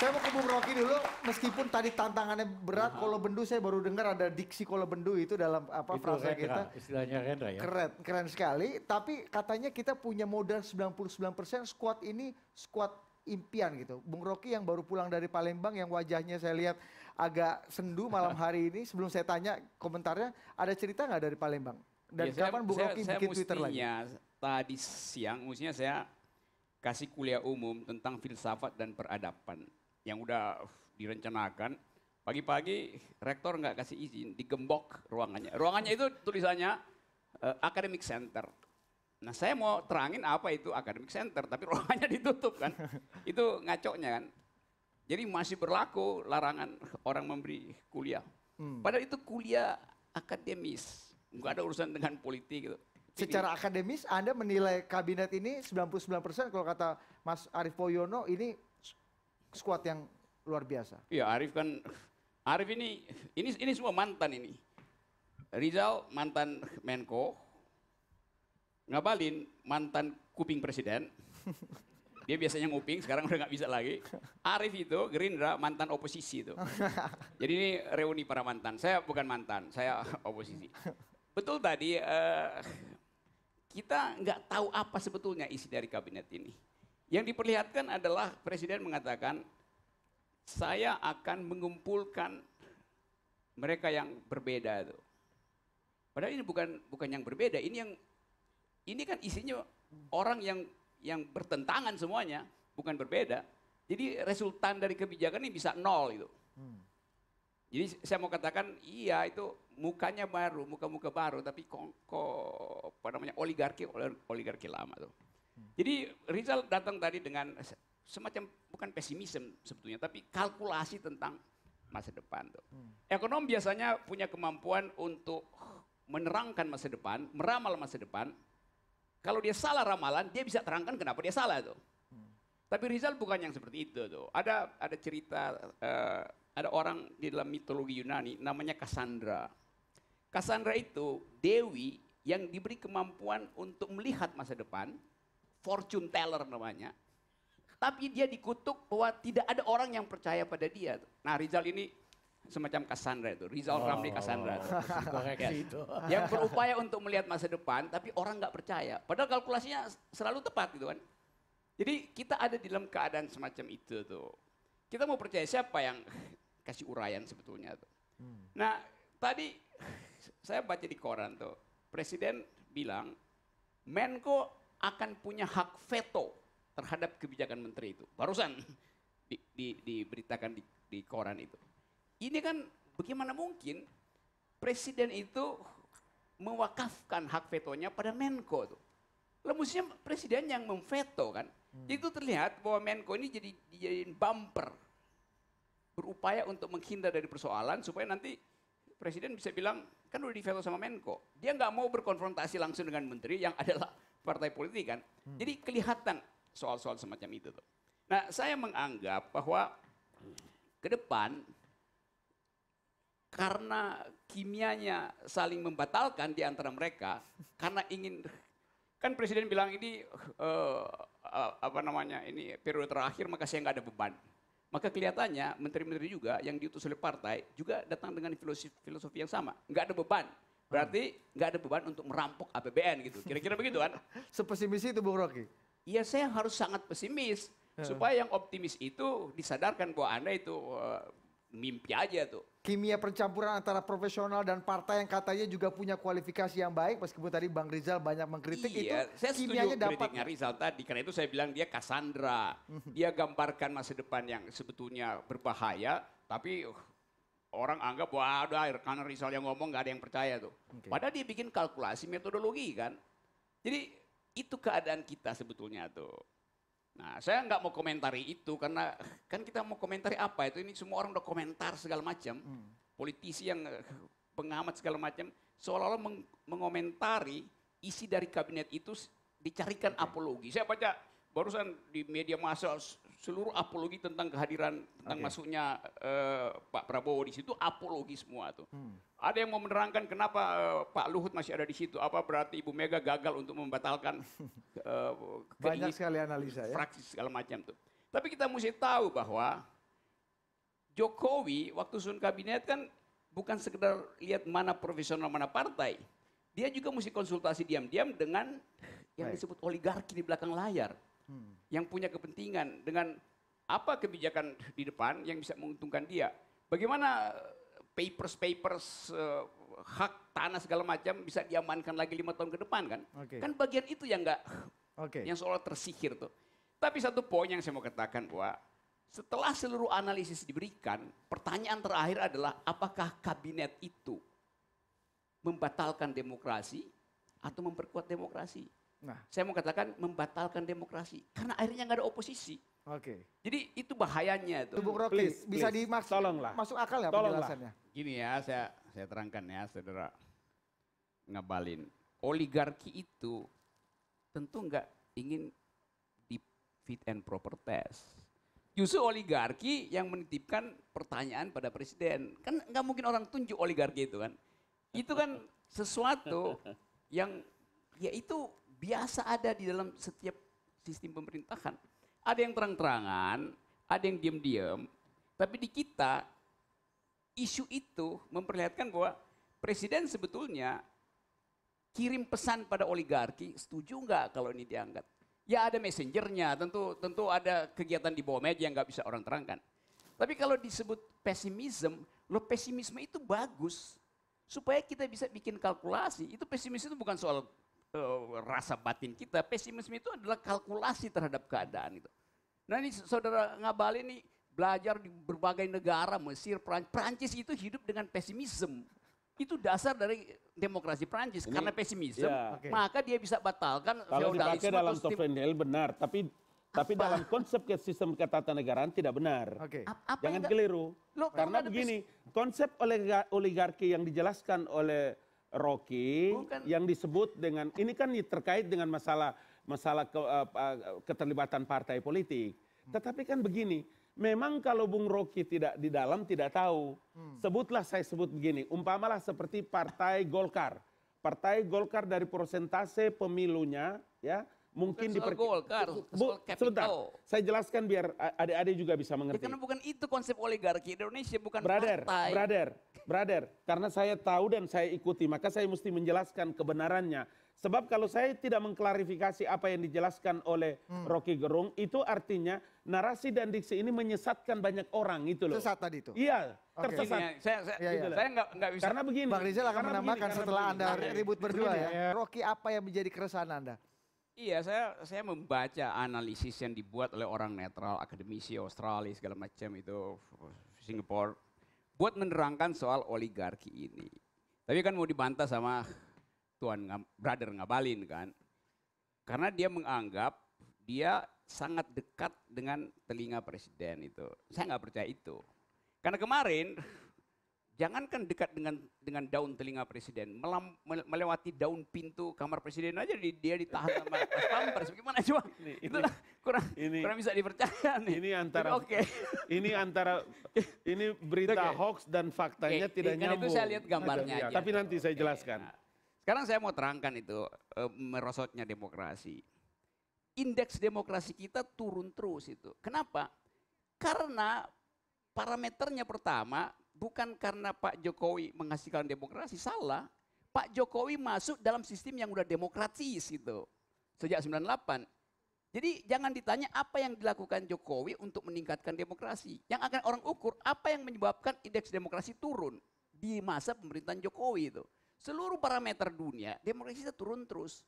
Saya mau ke Bung Rocky dulu, meskipun tadi tantangannya berat, kalau bendu saya baru dengar ada diksi kalau bendu itu dalam apa itu frasa rendra, kita. Istilahnya rendra ya. Keren, keren sekali. Tapi katanya kita punya modal 99% squad ini squad impian gitu. Bung Rocky yang baru pulang dari Palembang yang wajahnya saya lihat agak sendu malam hari ini. Sebelum saya tanya komentarnya, ada cerita nggak dari Palembang? Dan ya, kapan Bung Rocky saya, bikin saya Twitter lagi? Tadi siang, maksudnya saya kasih kuliah umum tentang filsafat dan peradaban yang udah direncanakan. Pagi-pagi rektor nggak kasih izin, digembok ruangannya. Ruangannya itu tulisannya uh, academic center. Nah saya mau terangin apa itu academic center, tapi ruangannya ditutup kan. itu ngaconya kan. Jadi masih berlaku larangan orang memberi kuliah. Hmm. Padahal itu kuliah akademis, nggak ada urusan dengan politik gitu. Secara akademis Anda menilai kabinet ini 99% kalau kata Mas Arief Poyono ini squad yang luar biasa. Iya, Arif kan Arif ini ini ini semua mantan ini. Rizal mantan Menko, Ngabalin mantan kuping presiden. Dia biasanya nguping, sekarang udah nggak bisa lagi. Arif itu Gerindra mantan oposisi itu. Jadi ini reuni para mantan. Saya bukan mantan, saya oposisi. Betul tadi uh, kita nggak tahu apa sebetulnya isi dari kabinet ini yang diperlihatkan adalah presiden mengatakan, saya akan mengumpulkan mereka yang berbeda itu. Padahal ini bukan bukan yang berbeda, ini yang ini kan isinya orang yang yang bertentangan semuanya, bukan berbeda. Jadi resultan dari kebijakan ini bisa nol itu. Hmm. Jadi saya mau katakan iya itu mukanya baru, muka-muka baru, tapi kok, apa namanya oligarki oligarki lama tuh. Hmm. Jadi Rizal datang tadi dengan semacam bukan pesimisme sebetulnya, tapi kalkulasi tentang masa depan tuh. Hmm. Ekonom biasanya punya kemampuan untuk menerangkan masa depan, meramal masa depan. Kalau dia salah ramalan, dia bisa terangkan kenapa dia salah tuh. Hmm. Tapi Rizal bukan yang seperti itu tuh. Ada ada cerita uh, ada orang di dalam mitologi Yunani namanya Cassandra. Cassandra itu dewi yang diberi kemampuan untuk melihat masa depan fortune teller namanya. Tapi dia dikutuk bahwa tidak ada orang yang percaya pada dia. Nah Rizal ini semacam Cassandra itu, Rizal oh, Ramli Cassandra. Oh, yes. itu. Yang berupaya untuk melihat masa depan, tapi orang nggak percaya. Padahal kalkulasinya selalu tepat gitu kan. Jadi kita ada di dalam keadaan semacam itu tuh. Kita mau percaya siapa yang kasih uraian sebetulnya tuh. Hmm. Nah tadi saya baca di koran tuh, Presiden bilang Menko akan punya hak veto terhadap kebijakan menteri itu. Barusan di, di, diberitakan di, di koran itu. Ini kan bagaimana mungkin presiden itu mewakafkan hak vetonya pada Menko lalu Lemusnya presiden yang memveto kan. Hmm. Itu terlihat bahwa Menko ini jadi dijadiin bumper. Berupaya untuk menghindar dari persoalan supaya nanti presiden bisa bilang kan udah di veto sama Menko. Dia nggak mau berkonfrontasi langsung dengan menteri yang adalah partai politik kan. Hmm. Jadi kelihatan soal-soal semacam itu tuh. Nah, saya menganggap bahwa ke depan karena kimianya saling membatalkan di antara mereka karena ingin kan presiden bilang ini uh, uh, apa namanya ini periode terakhir maka saya nggak ada beban maka kelihatannya menteri-menteri juga yang diutus oleh partai juga datang dengan filosofi, filosofi yang sama nggak ada beban Berarti nggak ada beban untuk merampok APBN gitu. Kira-kira begitu kan? Sepesimis itu Bung Rocky? Iya saya harus sangat pesimis. Supaya yang optimis itu disadarkan bahwa Anda itu uh, mimpi aja tuh. Kimia percampuran antara profesional dan partai yang katanya juga punya kualifikasi yang baik meskipun tadi Bang Rizal banyak mengkritik iya, itu saya kimianya dapat. kritiknya Rizal tadi karena itu saya bilang dia Cassandra. Mhm. dia gambarkan masa depan yang sebetulnya berbahaya tapi uh, orang anggap wah ada air karena Rizal yang ngomong nggak ada yang percaya tuh. Okay. Padahal dia bikin kalkulasi metodologi kan. Jadi itu keadaan kita sebetulnya tuh. Nah saya nggak mau komentari itu karena kan kita mau komentari apa itu ini semua orang udah komentar segala macam. Hmm. Politisi yang pengamat segala macam seolah-olah meng mengomentari isi dari kabinet itu dicarikan okay. apologi. Saya baca barusan di media massa seluruh apologi tentang kehadiran tentang okay. masuknya uh, Pak Prabowo di situ apologi semua tuh. Hmm. Ada yang mau menerangkan kenapa uh, Pak Luhut masih ada di situ? Apa berarti Ibu Mega gagal untuk membatalkan uh, banyak sekali analisa ya. Fraksi segala macam tuh. Tapi kita mesti tahu bahwa Jokowi waktu sun kabinet kan bukan sekedar lihat mana profesional mana partai. Dia juga mesti konsultasi diam-diam dengan yang disebut oligarki di belakang layar. Hmm. yang punya kepentingan dengan apa kebijakan di depan yang bisa menguntungkan dia. Bagaimana eh, papers-papers uh, hak tanah segala macam bisa diamankan lagi lima tahun ke depan kan? Okay. Kan bagian itu yang enggak okay. yang seolah tersihir tuh. Tapi satu poin yang saya mau katakan bahwa setelah seluruh analisis diberikan, pertanyaan terakhir adalah apakah kabinet itu membatalkan demokrasi atau memperkuat demokrasi? Nah. Saya mau katakan membatalkan demokrasi karena akhirnya nggak ada oposisi. Oke. Okay. Jadi itu bahayanya itu. Tubuh Rocky, please, bisa dimaksud Tolonglah. masuk akal ya Tolonglah. penjelasannya? Gini ya, saya saya terangkan ya, Saudara. Ngebalin. Oligarki itu tentu nggak ingin di fit and proper test. Justru oligarki yang menitipkan pertanyaan pada presiden. Kan nggak mungkin orang tunjuk oligarki itu kan. Itu kan sesuatu yang ya itu biasa ada di dalam setiap sistem pemerintahan. Ada yang terang-terangan, ada yang diam-diam. Tapi di kita, isu itu memperlihatkan bahwa presiden sebetulnya kirim pesan pada oligarki, setuju nggak kalau ini diangkat? Ya ada messengernya, tentu tentu ada kegiatan di bawah meja yang nggak bisa orang terangkan. Tapi kalau disebut pesimisme, lo pesimisme itu bagus. Supaya kita bisa bikin kalkulasi, itu pesimisme itu bukan soal Eh, rasa batin kita, pesimisme itu adalah kalkulasi terhadap keadaan itu. Nah ini saudara ngabalin ini belajar di berbagai negara, Mesir, Prancis itu hidup dengan pesimisme. Itu dasar dari demokrasi Prancis ini, karena pesimisme, ya. maka dia bisa batalkan Kalau feudalisme. Kalau dalam Tovenel benar, tapi apa? Tapi dalam konsep sistem ketatanegaraan tidak benar. Okay. Jangan keliru. Loh, Karena begini, konsep oligarki yang dijelaskan oleh Rocky yang disebut dengan ini kan terkait dengan masalah masalah ke, uh, uh, keterlibatan partai politik. Tetapi kan begini, memang kalau Bung Rocky tidak di dalam tidak tahu. Hmm. Sebutlah saya sebut begini, umpamalah seperti Partai Golkar. Partai Golkar dari persentase pemilunya ya mungkin di Golkar, Bu, sebentar, saya jelaskan biar adik-adik juga bisa mengerti. Ya, karena bukan itu konsep oligarki Indonesia, bukan brother, partai. Brother, brother, karena saya tahu dan saya ikuti, maka saya mesti menjelaskan kebenarannya. Sebab kalau saya tidak mengklarifikasi apa yang dijelaskan oleh hmm. Rocky Gerung, itu artinya narasi dan diksi ini menyesatkan banyak orang itu loh. Sesat tadi itu? Iya, okay. tersesat. Iya, saya saya, ya, ya. saya nggak, enggak bisa. Karena begini. Bang Rizal akan menambahkan begini, setelah begini, Anda ribut berdua ya. ya. Rocky, apa yang menjadi keresahan Anda? Iya, saya saya membaca analisis yang dibuat oleh orang netral, akademisi Australia segala macam itu Singapore buat menerangkan soal oligarki ini. Tapi kan mau dibantah sama Tuan Brother Ngabalin kan. Karena dia menganggap dia sangat dekat dengan telinga presiden itu. Saya nggak percaya itu. Karena kemarin Jangankan dekat dengan dengan daun telinga presiden, melam, melewati daun pintu kamar presiden aja di, dia ditahan sama pas pampers. Bagaimana coba? Ini, Itulah kurang ini, kurang bisa dipercaya nih. Ini antara Oke. Okay. Ini antara ini berita okay. hoax dan faktanya okay. tidak Karena nyambung. itu saya lihat gambarnya aja. Tapi nanti saya jelaskan. Nah, sekarang saya mau terangkan itu e, merosotnya demokrasi. Indeks demokrasi kita turun terus itu. Kenapa? Karena parameternya pertama bukan karena Pak Jokowi menghasilkan demokrasi, salah. Pak Jokowi masuk dalam sistem yang udah demokratis gitu. Sejak 98. Jadi jangan ditanya apa yang dilakukan Jokowi untuk meningkatkan demokrasi. Yang akan orang ukur apa yang menyebabkan indeks demokrasi turun di masa pemerintahan Jokowi itu. Seluruh parameter dunia demokrasi itu turun terus.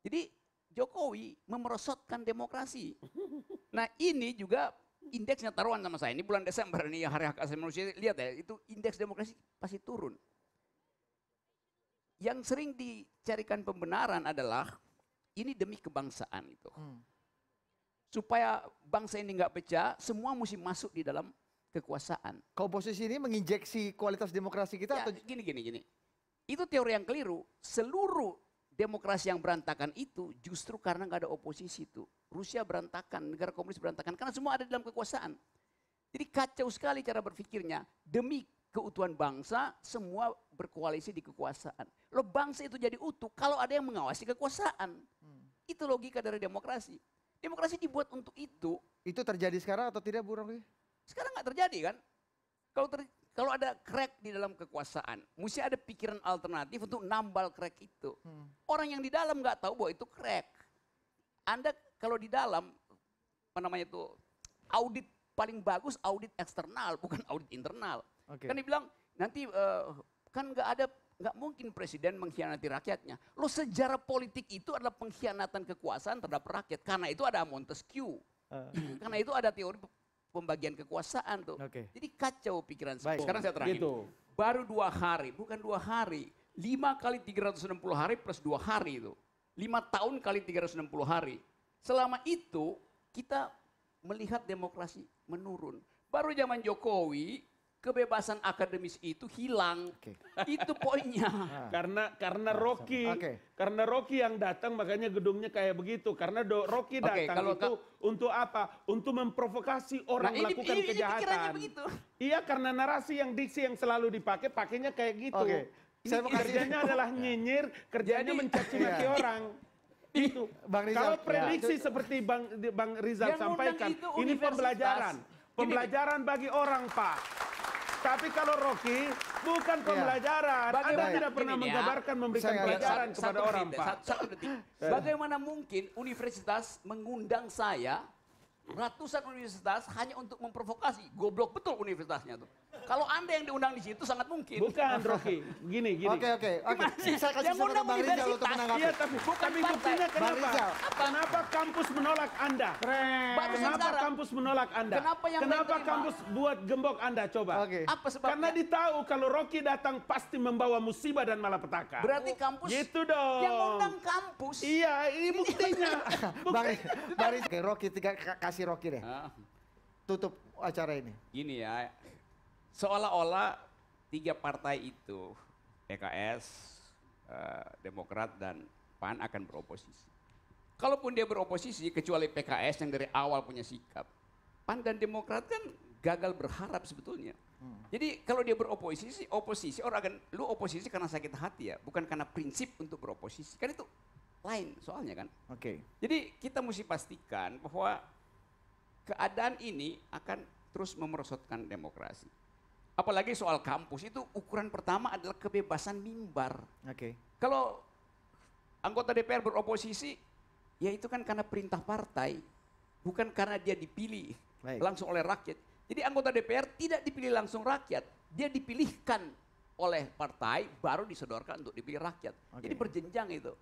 Jadi Jokowi memerosotkan demokrasi. Nah ini juga Indeksnya taruhan sama saya, ini bulan Desember ya hari hak asasi manusia, lihat ya, itu indeks demokrasi pasti turun. Yang sering dicarikan pembenaran adalah ini demi kebangsaan itu. Hmm. Supaya bangsa ini nggak pecah, semua mesti masuk di dalam kekuasaan. Komposisi ini menginjeksi kualitas demokrasi kita ya, atau gini gini gini. Itu teori yang keliru. Seluruh demokrasi yang berantakan itu justru karena nggak ada oposisi itu. Rusia berantakan, negara komunis berantakan karena semua ada dalam kekuasaan. Jadi kacau sekali cara berpikirnya. Demi keutuhan bangsa, semua berkoalisi di kekuasaan. Lo bangsa itu jadi utuh kalau ada yang mengawasi kekuasaan. Hmm. Itu logika dari demokrasi. Demokrasi dibuat untuk itu. Itu terjadi sekarang atau tidak, Bu Rocky? Sekarang nggak terjadi kan? Kalau ter kalau ada crack di dalam kekuasaan, mesti ada pikiran alternatif untuk nambal crack itu. Hmm. Orang yang di dalam nggak tahu bahwa itu crack. Anda kalau di dalam, apa namanya itu, audit paling bagus audit eksternal, bukan audit internal. Okay. Kan dibilang, nanti uh, kan nggak ada nggak mungkin presiden mengkhianati rakyatnya. Lo sejarah politik itu adalah pengkhianatan kekuasaan terhadap rakyat. Karena itu ada Montesquieu. Uh. Karena itu ada teori pembagian kekuasaan tuh. Okay. Jadi kacau pikiran saya. Sekarang saya terangin. Gitu. Baru dua hari, bukan dua hari. Lima kali 360 hari plus dua hari itu. Lima tahun kali 360 hari. Selama itu kita melihat demokrasi menurun. Baru zaman Jokowi kebebasan akademis itu hilang. Okay. Itu poinnya. Ah. Karena karena Rocky, okay. karena Rocky yang datang makanya gedungnya kayak begitu. Karena do, Rocky okay, datang kalau itu untuk apa? Untuk memprovokasi orang nah, melakukan ini, ini, kejahatan. Ini iya, karena narasi yang diksi yang selalu dipakai pakainya kayak gitu. Okay. Saya mau kerjanya adalah ya. nyinyir, kerjanya mencaci maki ya. orang itu. Bang Rizal, Kalau ya. prediksi ya. seperti Bang Bang Rizal yang sampaikan, ini pembelajaran. Pembelajaran bagi orang, Pak. Tapi kalau Rocky bukan iya. pembelajaran. Ya. Anda tidak pernah ya, menggambarkan memberikan saya, pelajaran kepada orang, detik, Pak. Satu, satu detik. Eh. Bagaimana mungkin universitas mengundang saya ratusan universitas hanya untuk memprovokasi. Goblok betul universitasnya tuh. Kalau Anda yang diundang di situ sangat mungkin. Bukan, Rocky. Gini, gini. Oke, oke. Oke. Saya kasih undang Bang Rizal untuk menanggapi. Iya, tapi bukan tapi buktinya kenapa? Kenapa kampus menolak Anda? Keren. Kenapa sekarang? kampus menolak Anda? Kenapa yang Kenapa kampus buat gembok Anda coba? Oke. Apa sebabnya? Karena ditahu kalau Rocky datang pasti membawa musibah dan malapetaka. Berarti oh, kampus Gitu dong. Yang undang kampus. Iya, ini buktinya. Bang Rizal, Rocky tiga kasih kasih Rocky deh. Uh. Tutup acara ini. Gini ya, seolah-olah tiga partai itu PKS, uh, eh, Demokrat dan PAN akan beroposisi. Kalaupun dia beroposisi, kecuali PKS yang dari awal punya sikap, PAN dan Demokrat kan gagal berharap sebetulnya. Hmm. Jadi kalau dia beroposisi, oposisi orang akan lu oposisi karena sakit hati ya, bukan karena prinsip untuk beroposisi. Kan itu lain soalnya kan. Oke. Okay. Jadi kita mesti pastikan bahwa keadaan ini akan terus memerosotkan demokrasi. Apalagi soal kampus itu ukuran pertama adalah kebebasan mimbar. Oke. Okay. Kalau anggota DPR beroposisi, ya itu kan karena perintah partai, bukan karena dia dipilih Baik. langsung oleh rakyat. Jadi anggota DPR tidak dipilih langsung rakyat, dia dipilihkan oleh partai baru disodorkan untuk dipilih rakyat. Okay. Jadi berjenjang itu.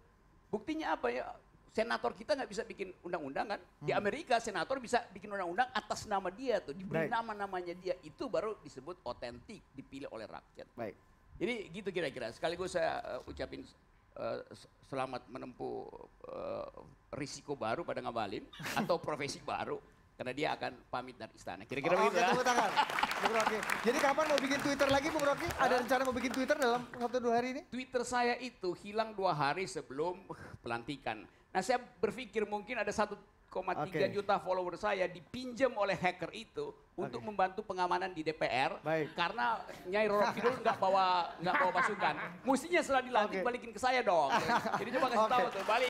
Buktinya apa ya? Senator kita nggak bisa bikin undang-undang kan? Di hmm. Amerika senator bisa bikin undang-undang atas nama dia tuh, diberi Baik. nama-namanya dia. Itu baru disebut otentik, dipilih oleh rakyat. Baik. Jadi gitu kira-kira. Sekaligus saya uh, ucapin Uh, selamat menempuh uh, risiko baru pada ngabalin atau profesi baru karena dia akan pamit dari istana. Kira-kira oh, begitu. Oh, tepuk tangan. Jadi kapan mau bikin Twitter lagi Bung Rocky? Ada rencana mau bikin Twitter dalam satu dua hari ini? Twitter saya itu hilang dua hari sebelum uh, pelantikan. Nah saya berpikir mungkin ada satu 1,3 okay. juta follower saya dipinjam oleh hacker itu untuk membantu pengamanan di DPR Baik. karena Nyai Roro Kidul nggak bawa nggak bawa pasukan. Mestinya setelah dilantik okay. balikin ke saya dong. Jadi coba kasih okay. tahu tuh balik.